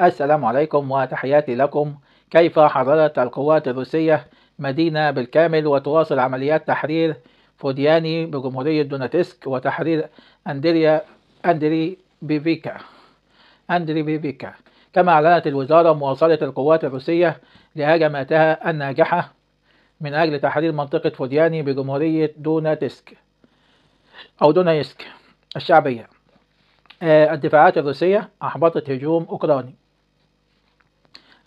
السلام عليكم وتحياتي لكم كيف حررت القوات الروسية مدينة بالكامل وتواصل عمليات تحرير فودياني بجمهورية دوناتسك وتحرير أندريا أندري بيفيكا أندري بيفيكا كما أعلنت الوزارة مواصلة القوات الروسية لهجماتها الناجحة من أجل تحرير منطقة فودياني بجمهورية دوناتسك أو دونايسك الشعبية آه، الدفاعات الروسية أحبطت هجوم أوكراني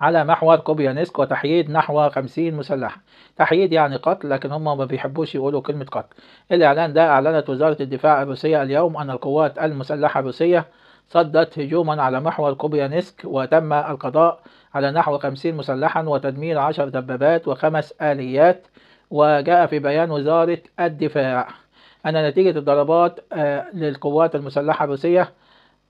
على محور كوبيانسك وتحييد نحو خمسين مسلح تحييد يعني قتل لكن هم ما بيحبوش يقولوا كلمة قتل الإعلان ده أعلنت وزارة الدفاع الروسية اليوم أن القوات المسلحة الروسية صدت هجوما على محور كوبيانسك وتم القضاء على نحو خمسين مسلحا وتدمير عشر دبابات وخمس آليات وجاء في بيان وزارة الدفاع أن نتيجة الضربات آه، للقوات المسلحة الروسية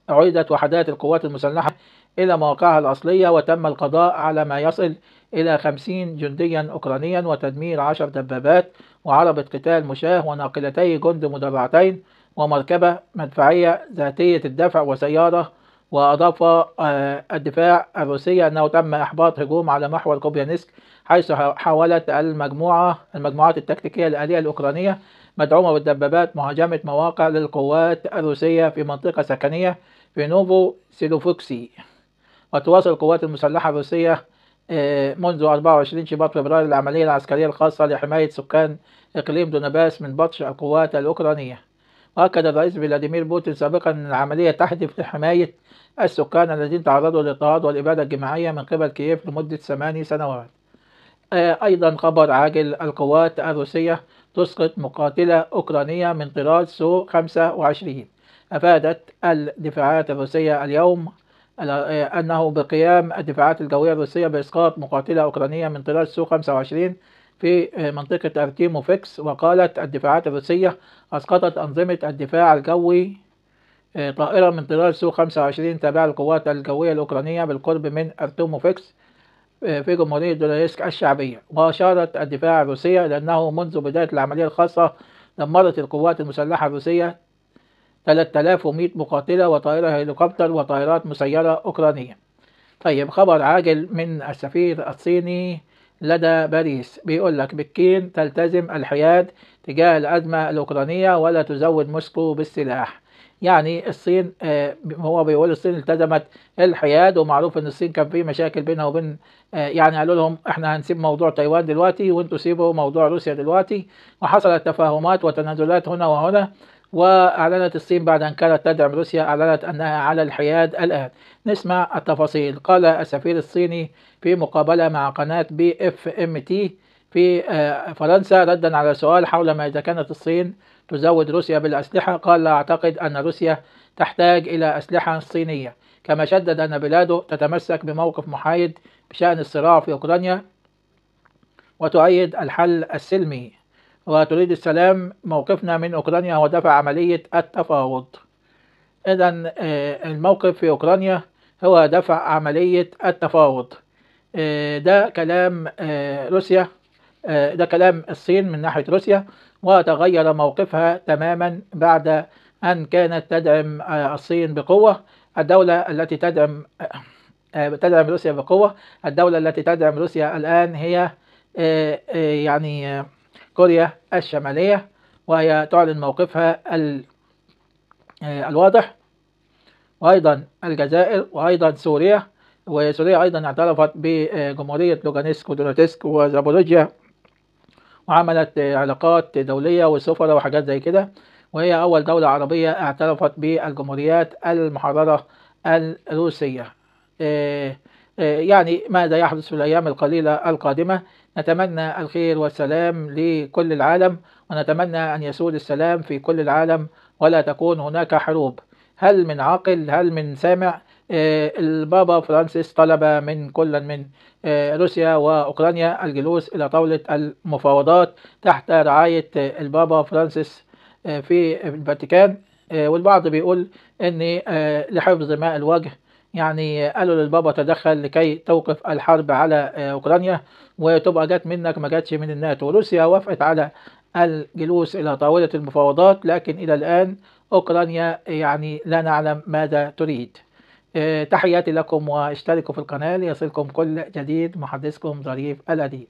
عيدت وحدات القوات المسلحة إلى مواقعها الأصلية وتم القضاء على ما يصل إلى خمسين جنديا أوكرانيا وتدمير عشر دبابات وعربة قتال مشاة وناقلتي جند مدرعتين ومركبة مدفعية ذاتية الدفع وسيارة وأضاف آه، الدفاع الروسية أنه تم إحباط هجوم على محور كوبيانسك حيث حاولت المجموعة المجموعات التكتيكية الآلية الأوكرانية مدعومة بالدبابات مهاجمة مواقع للقوات الروسية في منطقة سكنية في نوفو سيلوفوكسي وتواصل القوات المسلحة الروسية آه، منذ 24 شباط فبراير العملية العسكرية الخاصة لحماية سكان إقليم دونباس من بطش القوات الأوكرانية وأكد الرئيس فلاديمير بوتين سابقا أن العملية تهدف لحماية السكان الذين تعرضوا للاضطهاد والإبادة الجماعية من قبل كييف لمدة ثماني سنوات آه، أيضا خبر عاجل القوات الروسية تسقط مقاتلة أوكرانية من طراز سو 25 أفادت الدفاعات الروسية اليوم آه، أنه بقيام الدفاعات الجوية الروسية بإسقاط مقاتلة أوكرانية من طلال سو 25 في آه، منطقة أرتيموفيكس وقالت الدفاعات الروسية أسقطت أنظمة الدفاع الجوي آه، طائرة من طلال سو 25 تابعة للقوات الجوية الأوكرانية بالقرب من أرتيموفيكس في جمهورية دونيسك الشعبية وأشارت الدفاع الروسية لأنه منذ بداية العملية الخاصة دمرت القوات المسلحة الروسية 3100 مقاتلة وطائرة هليكوبتر وطائرات مسيرة أوكرانية طيب خبر عاجل من السفير الصيني لدى باريس بيقول لك بكين تلتزم الحياد تجاه الأزمة الأوكرانية ولا تزود موسكو بالسلاح يعني الصين آه، هو بيقول الصين التزمت الحياد ومعروف ان الصين كان في مشاكل بينها وبين آه، يعني قالوا لهم احنا هنسيب موضوع تايوان دلوقتي وانتوا سيبوا موضوع روسيا دلوقتي وحصلت تفاهمات وتنازلات هنا وهنا وأعلنت الصين بعد أن كانت تدعم روسيا أعلنت أنها على الحياد الآن نسمع التفاصيل قال السفير الصيني في مقابلة مع قناة بي اف ام تي في آه، فرنسا ردا على سؤال حول ما إذا كانت الصين تزود روسيا بالأسلحة قال لا أعتقد أن روسيا تحتاج إلى أسلحة صينية كما شدد أن بلاده تتمسك بموقف محايد بشأن الصراع في أوكرانيا وتؤيد الحل السلمي وتريد السلام موقفنا من أوكرانيا هو دفع عملية التفاوض إذا آه، الموقف في أوكرانيا هو دفع عملية التفاوض آه، ده كلام آه، روسيا ده كلام الصين من ناحية روسيا وتغير موقفها تماما بعد أن كانت تدعم الصين بقوة الدولة التي تدعم تدعم روسيا بقوة الدولة التي تدعم روسيا الآن هي يعني كوريا الشمالية وهي تعلن موقفها آه، الواضح وأيضا الجزائر وأيضا سوريا وسوريا أيضا اعترفت بجمهورية لوغانسك ودوناتسك وزابوروجيا وعملت علاقات دولية وسفرة وحاجات زي كده وهي أول دولة عربية اعترفت بالجمهوريات المحررة الروسية آه، آه، يعني ماذا يحدث في الأيام القليلة القادمة نتمنى الخير والسلام لكل العالم ونتمنى أن يسود السلام في كل العالم ولا تكون هناك حروب هل من عاقل هل من سامع آه، البابا فرانسيس طلب من كل من آه، روسيا وأوكرانيا الجلوس إلى طاولة المفاوضات تحت رعاية البابا فرانسيس آه، في الفاتيكان والبعض بيقول أن لحفظ ماء الوجه يعني قالوا للبابا تدخل لكي توقف الحرب على آه، أوكرانيا وتبقى جت منك ما جاتش من الناتو روسيا وافقت على الجلوس إلى طاولة المفاوضات لكن إلى الآن أوكرانيا يعني لا نعلم ماذا تريد آه، تحياتي لكم واشتركوا في القناة ليصلكم كل جديد محدثكم ظريف الأديب